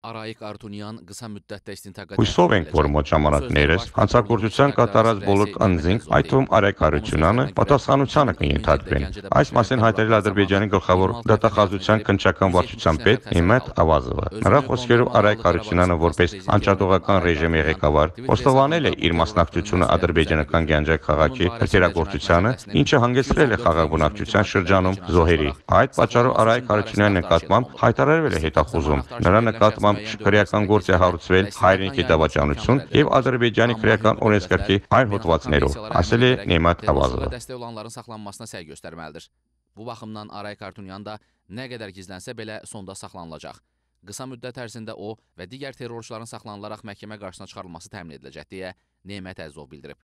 Հույսով ենք, որ մոտ ժամանակներս հանցագործության կատարած բոլոր անձինք, այդ թվում Արայք Հարությունյանը, պատասխանությանը կենթարկվեն։ Այս մասին հայտարել Ադրբեջանի գլխավոր դատախազության քննչական վարչության պետ Էմետ Ավազովը։ Նրա խոսքերով Արայք Հարությունյանը որպես անճատողական ռեժիմի ղեկավար խոստովանել է իր մասնակցությունը ադրբեջանական Գյանջայ քաղաքի հրթիռագործությանը, ինչը հանգեցրել է խաղաղբնակչության շրջանում զոհերի։ Այդ պատճառով Արայք Հարությունյանի նկատմամբ հայտարարվել է հետախուզում։ Նրա նկատմամբ Երևանում քրեական գործ է հարուցվել հայրենիքի դավաճանություն եւ Ադրբեջանի քրեական օրենսգրքի այլ հոդվածներով, ասել է Նեյմատ Ավազովը։ Դəstək olanların saxlanmasına səy göstərməlidir. Bu baxımdan Aray Kartunyan da nə qədər gizlənsə belə sonda saxlanılacaq. Qısa müddət ərzində o və digər terrorçuların saxlanılaraq məhkəmə qarşısına çıxarılması təmin ediləcək deyə Nemət Əzizov bildirib.